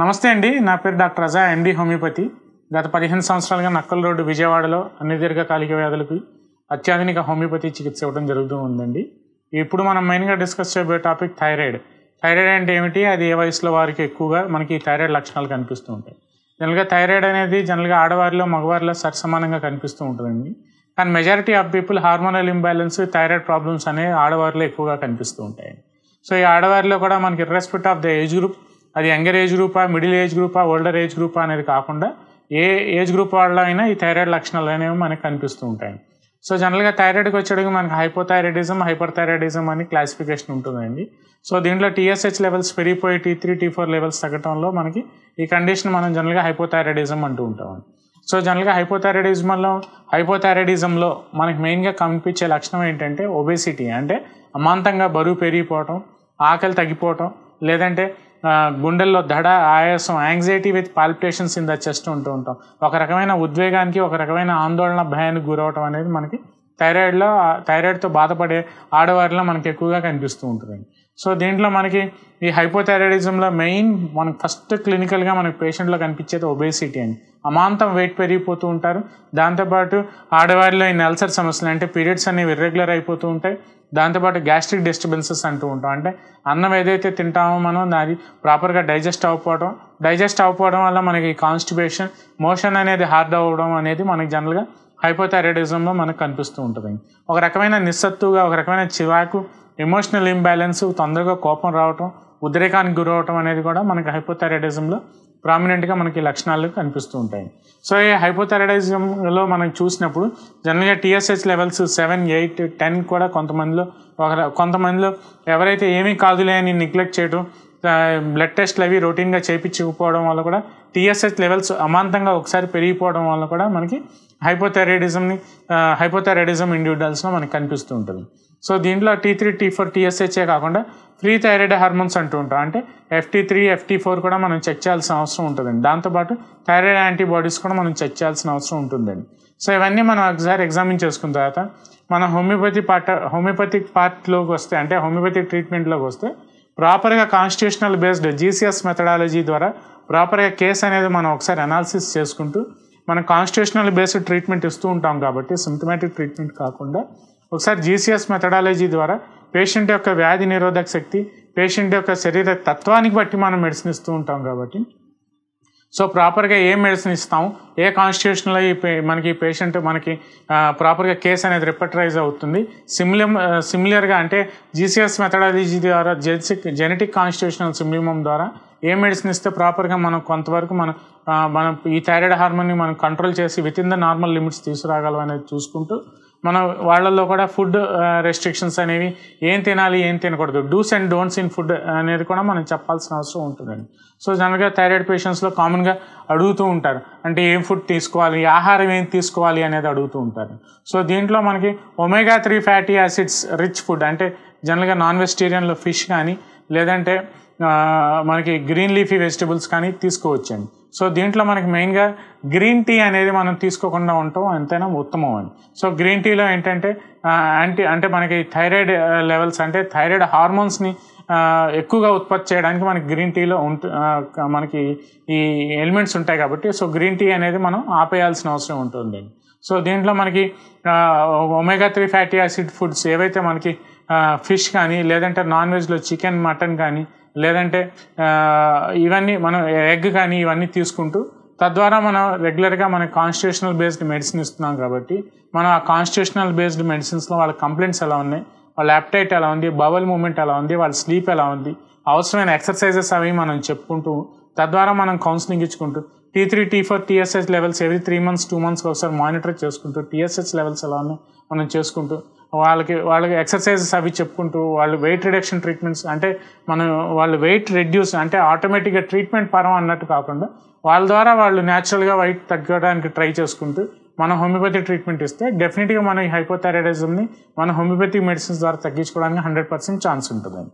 నమస్తే అండి నా పేరు డాక్టర్ రజా ఎండి హోమియోపతి గత పదిహేను సంవత్సరాలుగా నక్కల్ రోడ్డు విజయవాడలో అన్ని దీర్ఘకాలిక వ్యాధులకి అత్యాధునిక హోమియోపతి చికిత్స ఇవ్వడం జరుగుతూ ఉందండి ఇప్పుడు మనం మెయిన్గా డిస్కస్ చేయబోయే టాపిక్ థైరాయిడ్ థైరాయిడ్ అంటే ఏమిటి అది ఏ వయసులో వారికి ఎక్కువగా మనకి థైరాయిడ్ లక్షణాలు కనిపిస్తూ ఉంటాయి జనరల్గా థైరాయిడ్ అనేది జనరల్గా ఆడవారిలో మగవారిలో సరిసమానంగా కనిపిస్తూ ఉంటుందండి కానీ majority of people hormonal imbalance thyroid problems అనేవి ఆడవారిలో ఎక్కువగా కనిపిస్తూ ఉంటాయి సో ఈ ఆడవారిలో కూడా మనకి irrespective of the age group అది యంగర్ ఏజ్ గ్రూపా మిడిల్ ఏజ్ గ్రూపా ఓల్డర్ ఏజ్ గ్రూపా అనేది కాకుండా ఏ ఏజ్ గ్రూప్ వాళ్ళ అయినా ఈ థైరాయిడ్ లక్షణాలు అనేవి మనకు కనిపిస్తూ ఉంటాయి సో జనరల్గా థైరాయిడ్కి వచ్చేటికి మనకి హైపోథైరాయిడిజం హైపర్ థైరాయిడిజం అని క్లాసిఫికేషన్ ఉంటుందండి సో దీంట్లో టీఎస్హెచ్ లెవెల్స్ పెరిగిపోయి T three T four levels తగ్గడంలో మనకి ఈ కండిషన్ మనం జనరల్గా హైపోథైరాయిడిజం అంటూ ఉంటాం సో జనరల్గా హైపోథైరాయిడిజంలో హైపోథైరాయిడిజంలో మనకి మెయిన్గా కనిపించే లక్షణం ఏంటంటే ఒబేసిటీ అంటే అమాంతంగా బరువు పెరిగిపోవటం ఆకలి తగ్గిపోవటం లేదంటే గుండెల్లో దడ ఆయాసం anxiety with palpitations in the chest ఉంటూ ఉంటాం ఒక రకమైన ఉద్వేగానికి ఒక రకమైన ఆందోళన భయానికి గురవటం అనేది మనకి థైరాయిడ్లో థైరాయిడ్తో బాధపడే ఆడవారిలో మనకి ఎక్కువగా కనిపిస్తూ ఉంటుందండి సో దీంట్లో మనకి ఈ హైపోథైరాయిడిజంలో మెయిన్ మనకు ఫస్ట్ క్లినికల్గా మనకి పేషెంట్లో కనిపించేది ఒబేసిటీ అని అమాంతం వెయిట్ పెరిగిపోతూ ఉంటారు దాంతోపాటు ఆడవారిలో ఈ నెల్సర్ సమస్యలు అంటే పీరియడ్స్ అనేవి ఇర్రెగ్యులర్ అయిపోతూ ఉంటాయి దాంతోపాటు గ్యాస్ట్రిక్ డిస్టర్బెన్సెస్ అంటూ ఉంటాం అంటే అన్నం ఏదైతే తింటామో మనం అది ప్రాపర్గా డైజెస్ట్ అవ్వకపోవడం డైజెస్ట్ అవ్వకపోవడం వల్ల మనకి కాన్స్టిపేషన్ మోషన్ అనేది హార్డ్ అవ్వడం అనేది మనకి జనరల్గా హైపోథైరాయిడిజంలో మనకు కనిపిస్తూ ఉంటుంది ఒక రకమైన నిస్సత్తుగా ఒక రకమైన చివాకు ఎమోషనల్ ఇంబ్యాలెన్స్ తొందరగా కోపం రావటం ఉద్రేకానికి గురవటం అనేది కూడా మనకి హైపోథైరాయిడిజంలో ప్రామినెంట్గా మనకి లక్షణాలు కనిపిస్తూ ఉంటాయి సో ఈ హైపోథైరాయిడిజంలో మనం చూసినప్పుడు జనరల్గా TSH levels seven eight ten కూడా కొంతమందిలో ఒక కొంతమందిలో ఎవరైతే ఏమీ కాదులే అని నెగ్లెక్ట్ చేయడం బ్లడ్ టెస్ట్లు అవి రొటీన్గా చేయించకపోవడం వల్ల కూడా టీఎస్హెచ్ లెవెల్స్ అమాంతంగా ఒకసారి పెరిగిపోవడం వల్ల కూడా మనకి హైపోథైరాయిడిజంని హైపోథైరాయిడిజం ఇండివిజువల్స్లో మనకి కనిపిస్తూ ఉంటుంది సో దీంట్లో టీ త్రీ టీ ఫోర్ టీఎస్హెచ్ఏ కాకుండా ఫ్రీ థైరాయిడ్ హార్మోన్స్ అంటూ ఉంటాం అంటే ఎఫ్టీ త్రీ ఎఫ్టీ ఫోర్ కూడా మనం చెక్ చేయాల్సిన అవసరం ఉంటుందండి దాంతోపాటు థైరాయిడ్ యాంటీబాడీస్ కూడా మనం చెక్ చేయాల్సిన అవసరం ఉంటుందండి సో ఇవన్నీ మనం ఒకసారి ఎగ్జామిన్ చేసుకున్న తర్వాత మన హోమియోపతి పార్ట్ హోమియోపతిక్ పార్ట్లోకి వస్తే అంటే హోమియోపతిక్ ట్రీట్మెంట్లోకి వస్తే ప్రాపర్గా కాన్స్టిట్యూషనల్ బేస్డ్ జీసీఎస్ మెథడాలజీ ద్వారా ప్రాపర్గా కేసు అనేది మనం ఒకసారి అనాలిసిస్ చేసుకుంటూ మనం కాన్స్టిట్యూషనల్ బేస్డ్ ట్రీట్మెంట్ ఇస్తూ ఉంటాం కాబట్టి సిమ్టమేటిక్ ట్రీట్మెంట్ కాకుండా ఒకసారి జీసీఎస్ మెథడాలజీ ద్వారా పేషెంట్ యొక్క వ్యాధి నిరోధక శక్తి పేషెంట్ యొక్క శరీర తత్వానికి బట్టి మనం మెడిసిన్ ఇస్తూ ఉంటాం కాబట్టి సో ప్రాపర్గా ఏ మెడిసిన్ ఇస్తాం ఏ కాన్స్టిట్యూషన్లో ఈ మనకి పేషెంట్ మనకి ప్రాపర్గా కేసు అనేది రిపర్టరైజ్ అవుతుంది సిమిలర్ సిమిలర్గా అంటే జీసీఎస్ మెథడాలజీ ద్వారా జెన్సిక్ జెనెటిక్ కాన్స్టిట్యూషనల్ సిమిలిమం ద్వారా ఏ మెడిసిన్ ఇస్తే ప్రాపర్గా మనం కొంతవరకు మనం మనం ఈ థైరాయిడ్ హార్మోన్ని మనం కంట్రోల్ చేసి within the normal limits తీసుకురాగలం అనేది చూసుకుంటూ మన వాళ్ళల్లో కూడా ఫుడ్ రెస్ట్రిక్షన్స్ uh, అనేవి ఏం తినాలి ఏం తినకూడదు dos and don'ts in food అనేది కూడా మనం చెప్పాల్సిన అవసరం ఉంటుందండి సో జనరల్గా థైరాయిడ్ పేషెంట్స్లో కామన్గా అడుగుతూ ఉంటారు అంటే ఏం ఫుడ్ తీసుకోవాలి ఆహారం ఏం తీసుకోవాలి అనేది అడుగుతూ ఉంటారు సో దీంట్లో మనకి omega three fatty acids rich food అంటే జనరల్గా నాన్ వెజిటేరియన్లో ఫిష్ కానీ లేదంటే మనకి గ్రీన్ లీఫీ వెజిటబుల్స్ కానీ తీసుకోవచ్చండి సో దీంట్లో మనకి మెయిన్గా గ్రీన్ టీ అనేది మనం తీసుకోకుండా ఉంటాం ఎంతైనా ఉత్తమం అని సో గ్రీన్ టీలో ఏంటంటే యాంటీ అంటే మనకి థైరాయిడ్ లెవెల్స్ అంటే థైరాయిడ్ హార్మోన్స్ని ఎక్కువగా ఉత్పత్తి చేయడానికి మనకి గ్రీన్ టీలో ఉంటు మనకి ఈ ఎలిమెంట్స్ ఉంటాయి కాబట్టి సో గ్రీన్ టీ అనేది మనం ఆపేయాల్సిన అవసరం ఉంటుంది సో దీంట్లో మనకి omega three fatty acid foods ఏవైతే మనకి ఫిష్ కానీ లేదంటే నాన్ వెజ్లో చికెన్ మటన్ కానీ లేదంటే ఇవన్నీ మనం ఎగ్ కానీ ఇవన్నీ తీసుకుంటూ తద్వారా మనం రెగ్యులర్గా మన కాన్స్టిట్యూషనల్ బేస్డ్ మెడిసిన్ ఇస్తున్నాం కాబట్టి మనం ఆ కాన్స్టిట్యూషనల్ బేస్డ్ మెడిసిన్స్లో వాళ్ళ కంప్లైంట్స్ ఎలా ఉన్నాయి వాళ్ళ యాప్టైట్ ఎలా ఉంది బవల్ మూమెంట్ ఎలా ఉంది వాళ్ళ స్లీప్ ఎలా ఉంది అవసరమైన ఎక్సర్సైజెస్ అవి మనం చెప్పుకుంటూ తద్వారా మనం కౌన్సిలింగ్ ఇచ్చుకుంటూ T three T four TSH levels every three months two మంత్స్కి ఒకసారి మానిటర్ చేసుకుంటూ టీఎస్ఎస్ లెవెల్స్ ఎలా ఉన్నాయి మనం చేసుకుంటూ వాళ్ళకి వాళ్ళకి ఎక్సర్సైజెస్ అవి చెప్పుకుంటూ వాళ్ళు వెయిట్ రిడక్షన్ ట్రీట్మెంట్స్ అంటే మనం వాళ్ళు వెయిట్ రెడ్యూస్ అంటే ఆటోమేటిక్గా ట్రీట్మెంట్ పరం అన్నట్టు కాకుండా వాళ్ళ ద్వారా వాళ్ళు న్యాచురల్గా వెయిట్ తగ్గడానికి ట్రై చేసుకుంటూ మనం హోమియోపతి ట్రీట్మెంట్ ఇస్తే డెఫినెట్గా మనం ఈ హైపోథైరాయిడిజంని మన హోమియోపతి మెడిసిన్స్ ద్వారా తగ్గించుకోవడానికి హండ్రెడ్ పర్సెంట్ ఛాన్స్ ఉంటుంది